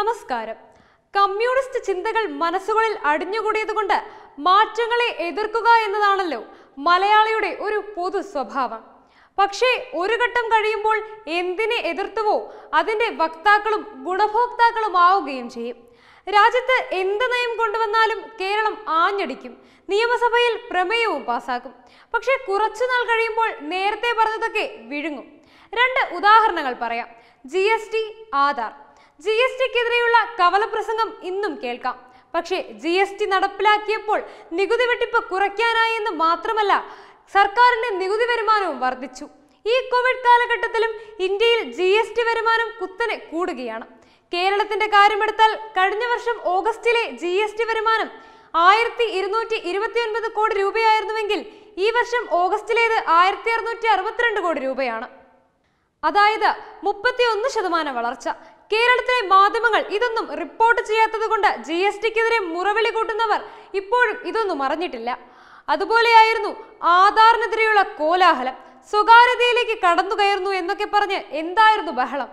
നമസ്കാരം കമ്മ്യൂണിസ്റ്റ് ചിന്തകൾ മനസ്സുകളിൽ അടിഞ്ഞുകൂടിയതുകൊണ്ട് മാറ്റങ്ങളെ എതിർക്കുക എന്നതാണല്ലോ മലയാളിയുടെ ഒരു പൊതു സ്വഭാവം പക്ഷേ ഒരു ഘട്ടം കഴിയുമ്പോൾ എന്തിനെ എതിർത്തുവോ അതിൻ്റെ വക്താക്കളും ഗുണഭോക്താക്കളും ആവുകയും ചെയ്യും രാജ്യത്ത് എന്ത് നയം കൊണ്ടുവന്നാലും കേരളം ആഞ്ഞടിക്കും നിയമസഭയിൽ പ്രമേയവും പാസാക്കും പക്ഷേ കുറച്ചുനാൾ കഴിയുമ്പോൾ നേരത്തെ പറഞ്ഞതൊക്കെ വിഴുങ്ങും രണ്ട് ഉദാഹരണങ്ങൾ പറയാം ജി ആധാർ ജി എസ് ടിക്കെതിരെയുള്ള കവലപ്രസംഗം ഇന്നും കേൾക്കാം പക്ഷേ ജി എസ് ടി നടപ്പിലാക്കിയപ്പോൾ നികുതി വെട്ടിപ്പ് കുറയ്ക്കാനായി എന്ന് മാത്രമല്ല സർക്കാരിന്റെ നികുതി വരുമാനവും വർദ്ധിച്ചു ഈ കോവിഡ് കാലഘട്ടത്തിലും ഇന്ത്യയിൽ ജി എസ് ടി വരുമാനം കുത്തനെ കൂടുകയാണ് കേരളത്തിന്റെ കാര്യമെടുത്താൽ കഴിഞ്ഞ വർഷം ഓഗസ്റ്റിലെ ജി എസ് ടി വരുമാനം ആയിരത്തി ഇരുന്നൂറ്റി ഇരുപത്തിയൊൻപത് കോടി രൂപയായിരുന്നുവെങ്കിൽ ഈ വർഷം ഓഗസ്റ്റിലേത് ആയിരത്തി അറുന്നൂറ്റി അറുപത്തിരണ്ട് കോടി രൂപയാണ് അതായത് മുപ്പത്തിയൊന്ന് ശതമാനം വളർച്ച കേരളത്തിലെ മാധ്യമങ്ങൾ ഇതൊന്നും റിപ്പോർട്ട് ചെയ്യാത്തതുകൊണ്ട് ജി എസ് ടിക്കെതിരെ മുറവിളി കൂട്ടുന്നവർ ഇപ്പോഴും ഇതൊന്നും അറിഞ്ഞിട്ടില്ല അതുപോലെയായിരുന്നു ആധാറിനെതിരെയുള്ള കോലാഹലം സ്വകാര്യതയിലേക്ക് കടന്നു കയറുന്നു എന്നൊക്കെ പറഞ്ഞ് എന്തായിരുന്നു ബഹളം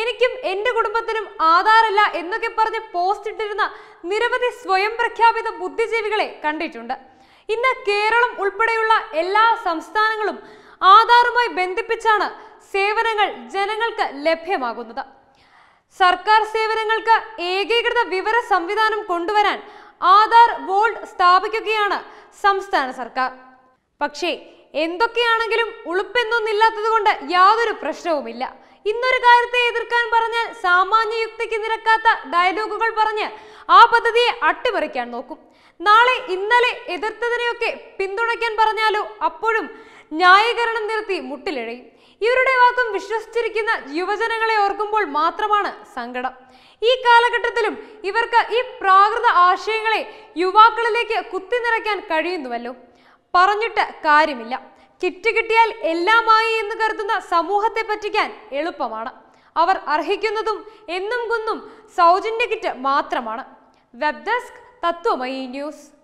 എനിക്കും എൻ്റെ കുടുംബത്തിനും ആധാറില്ല എന്നൊക്കെ പറഞ്ഞ് പോസ്റ്റ് ഇട്ടിരുന്ന നിരവധി സ്വയം പ്രഖ്യാപിത ബുദ്ധിജീവികളെ കണ്ടിട്ടുണ്ട് ഇന്ന് കേരളം ഉൾപ്പെടെയുള്ള എല്ലാ സംസ്ഥാനങ്ങളും ആധാറുമായി ബന്ധിപ്പിച്ചാണ് സേവനങ്ങൾ ജനങ്ങൾക്ക് ലഭ്യമാകുന്നത് സർക്കാർ സേവനങ്ങൾക്ക് ഏകീകൃത വിവര സംവിധാനം കൊണ്ടുവരാൻ ആധാർ വോൾഡ് സ്ഥാപിക്കുകയാണ് സംസ്ഥാന സർക്കാർ പക്ഷേ എന്തൊക്കെയാണെങ്കിലും ഉളുപ്പെന്നൊന്നില്ലാത്തതുകൊണ്ട് യാതൊരു പ്രശ്നവുമില്ല ഇന്നൊരു കാര്യത്തെ എതിർക്കാൻ പറഞ്ഞാൽ സാമാന്യ യുക്തിക്ക് നിരക്കാത്ത ഡയലോഗുകൾ പറഞ്ഞ് ആ പദ്ധതിയെ അട്ടിമറിക്കാൻ നോക്കും നാളെ ഇന്നലെ എതിർത്തതിനെയൊക്കെ പിന്തുണയ്ക്കാൻ പറഞ്ഞാലോ അപ്പോഴും ന്യായീകരണം നിർത്തി മുട്ടിലിഴയും ഇവരുടെ വാക്കും വിശ്വസിച്ചിരിക്കുന്ന യുവജനങ്ങളെ ഓർക്കുമ്പോൾ മാത്രമാണ് സങ്കടം ഈ കാലഘട്ടത്തിലും ഇവർക്ക് ഈ പ്രാകൃത ആശയങ്ങളെ യുവാക്കളിലേക്ക് കുത്തിനിറയ്ക്കാൻ കഴിയുന്നുവല്ലോ പറഞ്ഞിട്ട് കാര്യമില്ല കിറ്റ് കിട്ടിയാൽ എല്ലാമായി എന്ന് കരുതുന്ന സമൂഹത്തെ പറ്റിക്കാൻ എളുപ്പമാണ് അവർ അർഹിക്കുന്നതും എന്നും കുന്നും സൗജന്യ കിറ്റ് മാത്രമാണ് വെബ് ഡെസ്ക് തത്വമയി ന്യൂസ്